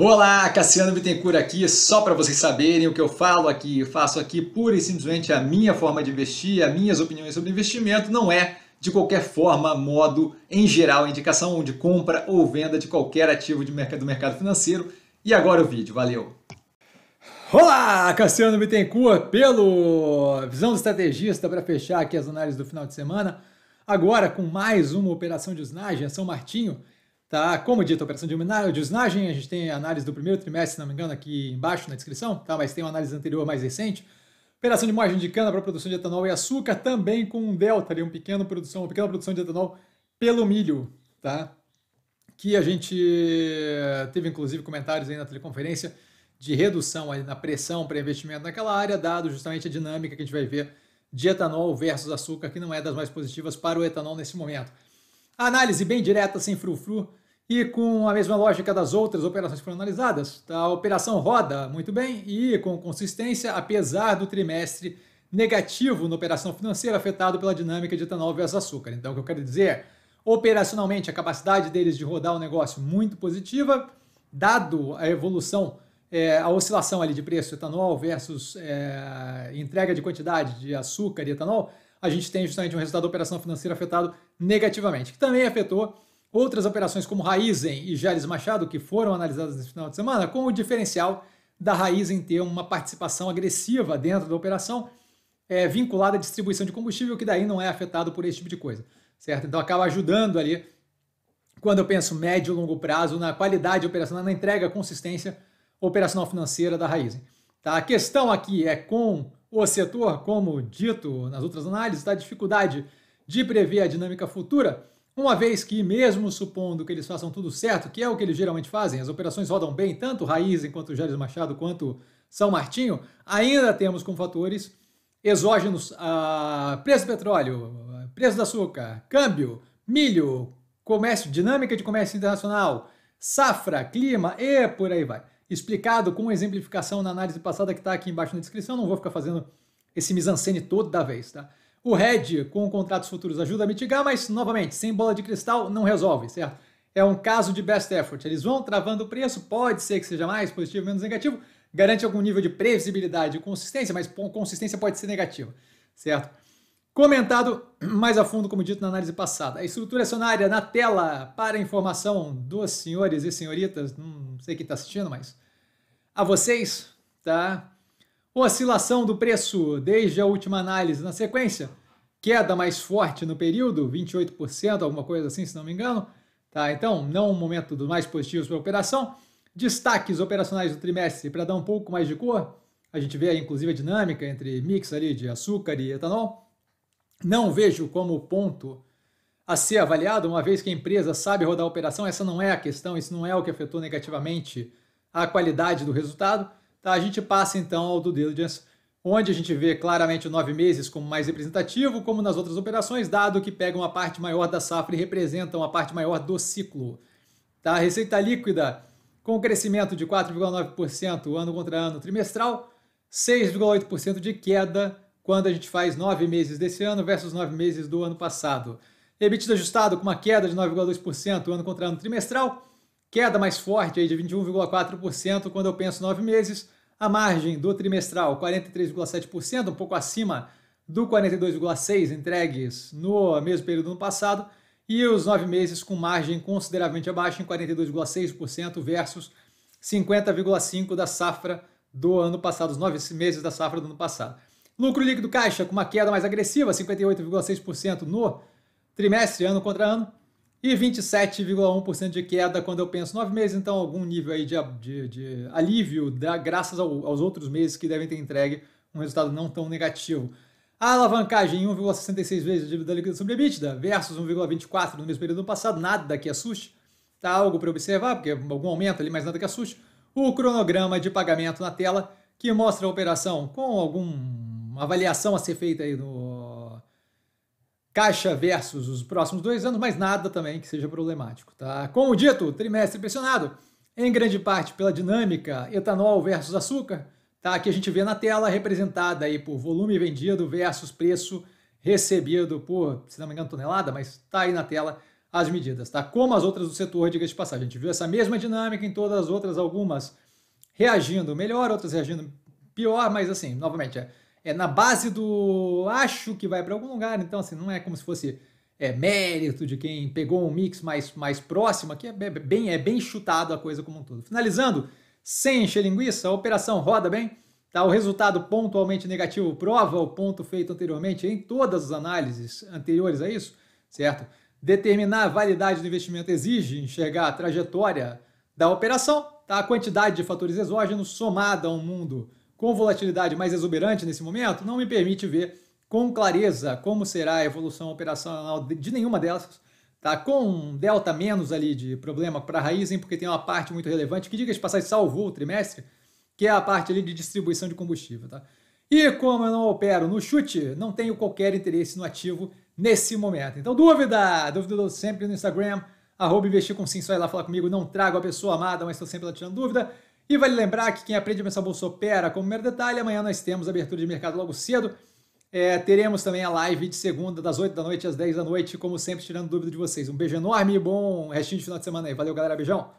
Olá, Cassiano Bittencourt aqui, só para vocês saberem o que eu falo aqui, eu faço aqui pura e simplesmente a minha forma de investir, as minhas opiniões sobre investimento, não é de qualquer forma, modo, em geral, indicação de compra ou venda de qualquer ativo de mercado, do mercado financeiro. E agora o vídeo, valeu! Olá, Cassiano Bittencourt, pelo Visão do Estrategista, para fechar aqui as análises do final de semana, agora com mais uma operação de snagem, São Martinho, Tá, como dito, operação de usinagem, a gente tem a análise do primeiro trimestre, se não me engano, aqui embaixo na descrição, tá? Mas tem uma análise anterior mais recente. Operação de margem de cana para produção de etanol e açúcar, também com um delta ali, um pequeno produção, uma pequena produção de etanol pelo milho, tá? Que a gente teve inclusive comentários aí na teleconferência de redução na pressão para investimento naquela área, dado justamente a dinâmica que a gente vai ver de etanol versus açúcar, que não é das mais positivas para o etanol nesse momento. análise bem direta, sem frufru, e com a mesma lógica das outras operações que foram analisadas, tá? a operação roda muito bem e com consistência, apesar do trimestre negativo na operação financeira afetado pela dinâmica de etanol versus açúcar. Então, o que eu quero dizer é, operacionalmente, a capacidade deles de rodar o um negócio muito positiva, dado a evolução, é, a oscilação ali de preço etanol versus é, entrega de quantidade de açúcar e etanol, a gente tem justamente um resultado da operação financeira afetado negativamente, que também afetou Outras operações como Raizen e Jales Machado, que foram analisadas nesse final de semana, com o diferencial da Raizen ter uma participação agressiva dentro da operação, é, vinculada à distribuição de combustível, que daí não é afetado por esse tipo de coisa, certo? Então acaba ajudando ali, quando eu penso médio e longo prazo, na qualidade operacional, na entrega, consistência operacional financeira da Raizen. Tá? A questão aqui é com o setor, como dito nas outras análises, tá? dificuldade de prever a dinâmica futura, uma vez que, mesmo supondo que eles façam tudo certo, que é o que eles geralmente fazem, as operações rodam bem, tanto Raiz enquanto Jair Machado quanto São Martinho, ainda temos com fatores exógenos a ah, preço do petróleo, preço do açúcar, câmbio, milho, comércio, dinâmica de comércio internacional, safra, clima e por aí vai. Explicado com exemplificação na análise passada que está aqui embaixo na descrição, não vou ficar fazendo esse mise-en-scène vez, tá? O hedge com contratos futuros ajuda a mitigar, mas, novamente, sem bola de cristal não resolve, certo? É um caso de best effort. Eles vão travando o preço, pode ser que seja mais positivo, menos negativo, garante algum nível de previsibilidade e consistência, mas consistência pode ser negativa, certo? Comentado mais a fundo, como dito na análise passada. A estrutura acionária na tela para informação dos senhores e senhoritas, não sei quem está assistindo, mas a vocês, tá? Oscilação do preço desde a última análise na sequência. Queda mais forte no período, 28%, alguma coisa assim, se não me engano. Tá, então, não um momento dos mais positivos para a operação. Destaques operacionais do trimestre para dar um pouco mais de cor. A gente vê aí, inclusive a dinâmica entre mix ali de açúcar e etanol. Não vejo como ponto a ser avaliado, uma vez que a empresa sabe rodar a operação, essa não é a questão, isso não é o que afetou negativamente a qualidade do resultado. Tá? A gente passa então ao do diligence, onde a gente vê claramente o nove meses como mais representativo, como nas outras operações, dado que pegam a parte maior da safra e representam a parte maior do ciclo. Tá? A receita líquida com crescimento de 4,9% ano contra ano trimestral, 6,8% de queda quando a gente faz nove meses desse ano versus nove meses do ano passado. EBITDA ajustado com uma queda de 9,2% ano contra ano trimestral, Queda mais forte aí de 21,4% quando eu penso nove meses. A margem do trimestral, 43,7%, um pouco acima do 42,6% entregues no mesmo período do ano passado. E os nove meses com margem consideravelmente abaixo, em 42,6% versus 50,5% da safra do ano passado, os nove meses da safra do ano passado. Lucro líquido caixa com uma queda mais agressiva, 58,6% no trimestre, ano contra ano. E 27,1% de queda quando eu penso nove meses, então algum nível aí de, de, de alívio, da, graças ao, aos outros meses que devem ter entregue um resultado não tão negativo. A alavancagem 1,66 vezes a dívida líquida sobre a EBITDA versus 1,24 no mesmo período do passado, nada que assuste. Tá algo para observar, porque algum aumento ali, mas nada que assuste. O cronograma de pagamento na tela, que mostra a operação com alguma avaliação a ser feita aí no caixa versus os próximos dois anos, mas nada também que seja problemático. Tá? Como dito, trimestre pressionado, em grande parte pela dinâmica etanol versus açúcar, tá? que a gente vê na tela representada aí por volume vendido versus preço recebido por, se não me engano, tonelada, mas tá aí na tela as medidas, tá? Como as outras do setor, diga de passagem. A gente viu essa mesma dinâmica em todas as outras, algumas reagindo melhor, outras reagindo pior, mas assim, novamente, é é na base do acho que vai para algum lugar, então assim, não é como se fosse é, mérito de quem pegou um mix mais, mais próximo, aqui é bem, é bem chutado a coisa como um todo. Finalizando, sem encher linguiça, a operação roda bem, tá? o resultado pontualmente negativo prova o ponto feito anteriormente em todas as análises anteriores a isso, certo? Determinar a validade do investimento exige enxergar a trajetória da operação, tá? a quantidade de fatores exógenos somada a um mundo com volatilidade mais exuberante nesse momento, não me permite ver com clareza como será a evolução operacional de nenhuma delas. Tá? Com um delta menos ali de problema para a Raizen, porque tem uma parte muito relevante, que diga de passagem salvou o trimestre, que é a parte ali de distribuição de combustível. Tá? E como eu não opero no chute, não tenho qualquer interesse no ativo nesse momento. Então, dúvida! Dúvida sempre no Instagram, arroba investir com sim, só ir lá falar comigo. Não trago a pessoa amada, mas estou sempre lá tirando dúvida. E vale lembrar que quem aprende a pensar bolsa opera como mero detalhe. Amanhã nós temos abertura de mercado logo cedo. É, teremos também a live de segunda, das 8 da noite às 10 da noite, como sempre, tirando dúvida de vocês. Um beijo enorme e bom restinho de final de semana aí. Valeu, galera. Beijão.